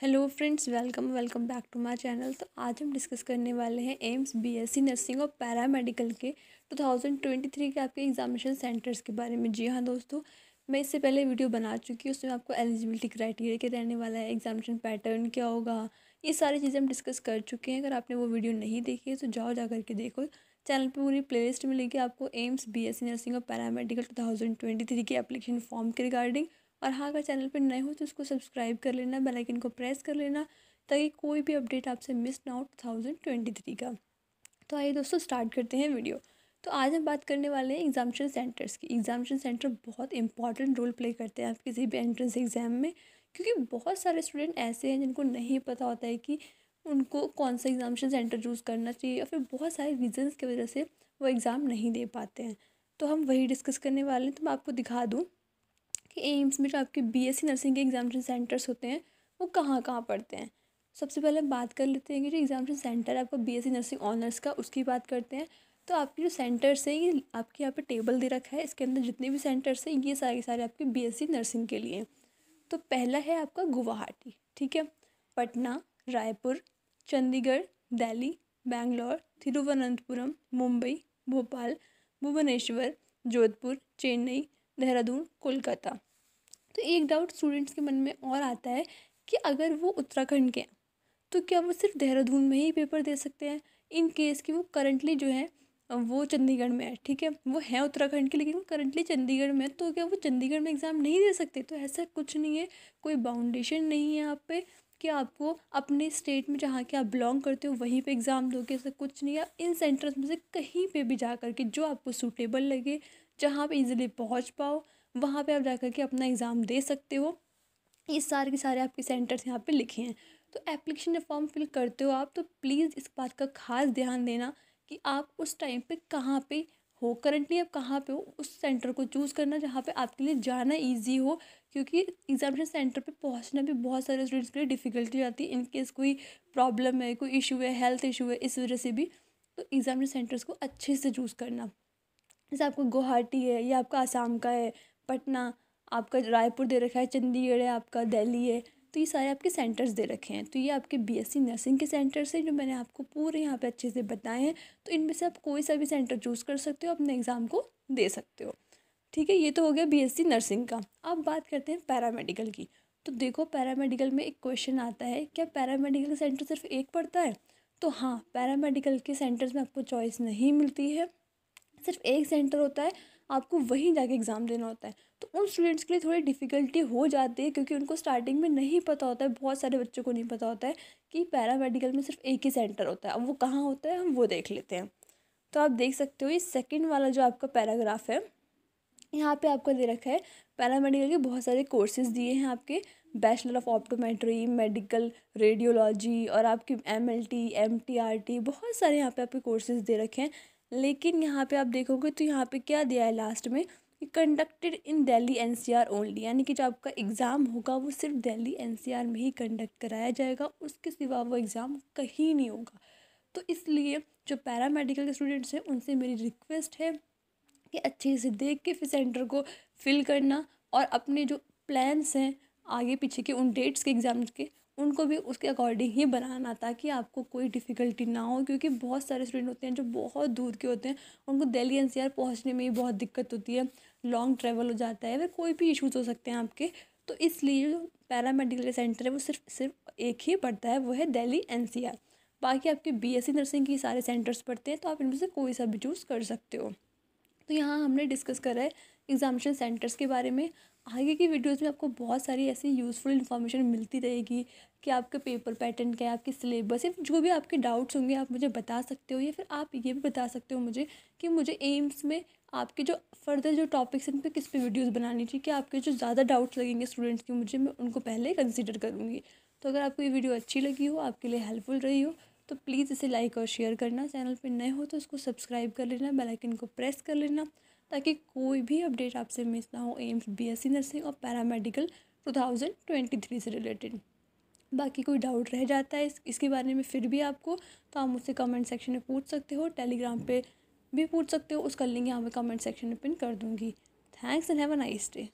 hello friends welcome welcome back to my channel तो आज हम डिस्कस करने वाले हैं एम्स बीएससी नर्सिंग और पैरामेडिकल के 2023 के आपके एग्जामिनेशन सेंटर्स के बारे में जी हाँ दोस्तों मैं इससे पहले वीडियो बना चुकी हूँ उसमें आपको एलिजिबिलिटी क्राइटेरिया के रहने वाला है एग्जामिनेशन पैटर्न क्या होगा ये सारी चीज़ें हम डिस्कस कर चुके हैं अगर आपने वो वीडियो नहीं देखी है तो जाओ जा करके देखो चैनल पे पूरी प्लेलिस्ट मिलेगी आपको एम्स बीएससी नर्सिंग और पैरामेडिकल 2023 के एप्लीकेशन फॉर्म के रिगार्डिंग और हाँ अगर चैनल पर नए हो तो उसको सब्सक्राइब कर लेना बेलाइकन को प्रेस कर लेना ताकि कोई भी अपडेट आपसे मिस ना हो टू थाउजेंड ट्वेंटी थ्री का तो आइए दोस्तों स्टार्ट करते हैं वीडियो तो आज हम बात करने वाले हैं एग्जामिशन सेंटर्स की एग्जामिशन सेंटर बहुत इंपॉर्टेंट रोल प्ले करते हैं आप किसी भी एंट्रेंस एग्ज़ाम में क्योंकि बहुत सारे स्टूडेंट ऐसे हैं जिनको नहीं पता होता है कि उनको कौन सा एग्जामिशन सेंटर चूज़ करना चाहिए या फिर बहुत सारे रीजन की वजह से वो एग्ज़ाम नहीं दे पाते हैं तो हम वही डिस्कस करने वाले हैं तो मैं आपको दिखा दूँ कि एम्स में जो आपके बीएससी नर्सिंग के एग्जामेशन सेंटर्स होते हैं वो कहाँ कहाँ पड़ते हैं सबसे पहले हम बात कर लेते हैं कि जो एग्जामिनेशन सेंटर है आपका बीएससी नर्सिंग ऑनर्स का उसकी बात करते हैं तो आपके जो सेंटर्स हैं ये आपके यहाँ पर टेबल दे रखा है इसके अंदर जितने भी सेंटर्स हैं ये सारे सारे आपके बीएससी नर्सिंग के लिए तो पहला है आपका गुवाहाटी ठीक है पटना रायपुर चंडीगढ़ दिल्ली बैंगलोर तिरुवनंतपुरम मुंबई भोपाल भुवनेश्वर जोधपुर चेन्नई देहरादून कोलकाता तो एक डाउट स्टूडेंट्स के मन में और आता है कि अगर वो उत्तराखंड के हैं तो क्या वो सिर्फ देहरादून में ही पेपर दे सकते हैं इन केस कि वो करंटली जो है वो चंडीगढ़ में है ठीक है वो है उत्तराखंड के लेकिन वो करंटली चंडीगढ़ में है तो क्या वो चंडीगढ़ में एग्ज़ाम नहीं दे सकते तो ऐसा कुछ नहीं है कोई बाउंडेशन नहीं है आप पे कि आपको अपने स्टेट में जहाँ के आप बिलोंग करते हो वहीं पे एग्ज़ाम दोगे ऐसा कुछ नहीं है इन सेंटर्स में से कहीं पे भी जा कर के जो आपको सूटेबल लगे जहाँ आप इजिली पहुँच पाओ वहाँ पे आप जा कर के अपना एग्ज़ाम दे सकते हो ये सारे के सारे आपके सेंटर्स यहाँ पे लिखे हैं तो एप्लीकेशन फॉर्म फिल करते हो आप तो प्लीज़ इस बात का खास ध्यान देना कि आप उस टाइम पे कहाँ पे हो करंटली आप कहाँ पे हो उस सेंटर को चूज़ करना जहाँ पे आपके लिए जाना इजी हो क्योंकि एग्जामिनेशन सेंटर पे पहुँचना भी बहुत सारे स्टूडेंट्स के लिए डिफ़िकल्टी आती है इनकेस कोई प्रॉब्लम है कोई इशू है हेल्थ इशू है इस वजह से भी तो एग्जामिनेशन सेंटर्स को अच्छे से चूज़ करना जैसे आपको गुवाहाटी है या आपका आसाम का है पटना आपका रायपुर दे रखा है चंडीगढ़ है आपका दिल्ली है तो ये सारे आपके सेंटर्स दे रखे हैं तो ये आपके बीएससी नर्सिंग के सेंटर्स हैं जो मैंने आपको पूरे यहाँ पे अच्छे से बताए हैं तो इनमें से आप कोई सा भी सेंटर चूज़ कर सकते हो अपने एग्ज़ाम को दे सकते हो ठीक है ये तो हो गया बीएससी नर्सिंग का अब बात करते हैं पैरामेडिकल की तो देखो पैरामेडिकल में एक क्वेश्चन आता है क्या पैरामेडिकल सेंटर सिर्फ एक पड़ता है तो हाँ पैरामेडिकल के सेंटर्स में आपको चॉइस नहीं मिलती है सिर्फ एक सेंटर होता है आपको वहीं जाके एग्ज़ाम देना होता है तो उन स्टूडेंट्स के लिए थोड़ी डिफ़िकल्टी हो जाती है क्योंकि उनको स्टार्टिंग में नहीं पता होता है बहुत सारे बच्चों को नहीं पता होता है कि पैरामेडिकल में सिर्फ एक ही सेंटर होता है अब वो कहाँ होता है हम वो देख लेते हैं तो आप देख सकते हो ये सेकेंड वाला जो आपका पैराग्राफ है यहाँ पे आपको दे रखा है पैरामेडिकल के बहुत सारे कोर्सेज दिए हैं आपके bachelor of optometry medical radiology और आपकी M L T M T R T बहुत सारे यहाँ पे आपके कोर्सेज दे रखे हैं लेकिन यहाँ पे आप देखोगे तो यहाँ पे क्या दिया है लास्ट में conducted in Delhi NCR only यानी कि जो आपका एग्ज़ाम होगा वो सिर्फ दिल्ली एनसीआर में ही कंडक्ट कराया जाएगा उसके सिवा वो एग्ज़ाम कहीं नहीं होगा तो इसलिए जो पैरामेडिकल के स्टूडेंट्स हैं उनसे मेरी रिक्वेस्ट है कि अच्छे से देख के फिर सेंटर को फिल करना और अपने जो प्लान्स हैं आगे पीछे के उन डेट्स के एग्ज़ाम के उनको भी उसके अकॉर्डिंग ही बनाना ताकि आपको कोई डिफ़िकल्टी ना हो क्योंकि बहुत सारे स्टूडेंट होते हैं जो बहुत दूर के होते हैं उनको दिल्ली एन पहुंचने में ही बहुत दिक्कत होती है लॉन्ग ट्रैवल हो जाता है फिर कोई भी इशूज़ हो सकते हैं आपके तो इसलिए जो पैरामेडिकल सेंटर है वो सिर्फ सिर्फ एक ही पड़ता है वो है दिल्ली एन बाकी आपके बी नर्सिंग के सारे सेंटर्स पड़ते हैं तो आप इनमें से कोई सा भी चूज़ कर सकते हो तो यहाँ हमने डिस्कस करा है एग्जामिनेशन सेंटर्स के बारे में आगे की वीडियोस में आपको बहुत सारी ऐसी यूज़फुल इन्फॉर्मेशन मिलती रहेगी कि आपका पेपर पैटर्न क्या है आपके सिलेबस या जो भी आपके डाउट्स होंगे आप मुझे बता सकते हो या फिर आप ये भी बता सकते हो मुझे कि मुझे एम्स में आपके जो फर्दर जो टॉपिक्स हैं इन पर किस पे वीडियोज़ बनानी चाहिए कि आपके जो ज़्यादा डाउट्स लगेंगे स्टूडेंट्स के मुझे मैं उनको पहले कंसिडर करूँगी तो अगर आपको ये वीडियो अच्छी लगी हो आपके लिए हेल्पफुल रही हो तो प्लीज़ इसे लाइक और शेयर करना चैनल पर नए हो तो उसको सब्सक्राइब कर लेना बेलाइकन को प्रेस कर लेना ताकि कोई भी अपडेट आपसे मिस ना हो एम्स बीएससी नर्सिंग और पैरामेडिकल 2023 से रिलेटेड बाकी कोई डाउट रह जाता है इस, इसके बारे में फिर भी आपको तो आप मुझसे कमेंट सेक्शन में पूछ सकते हो टेलीग्राम पे भी पूछ सकते हो उसका लिंक यहाँ मैं कमेंट सेक्शन में पिन कर दूँगी thanks and have a nice day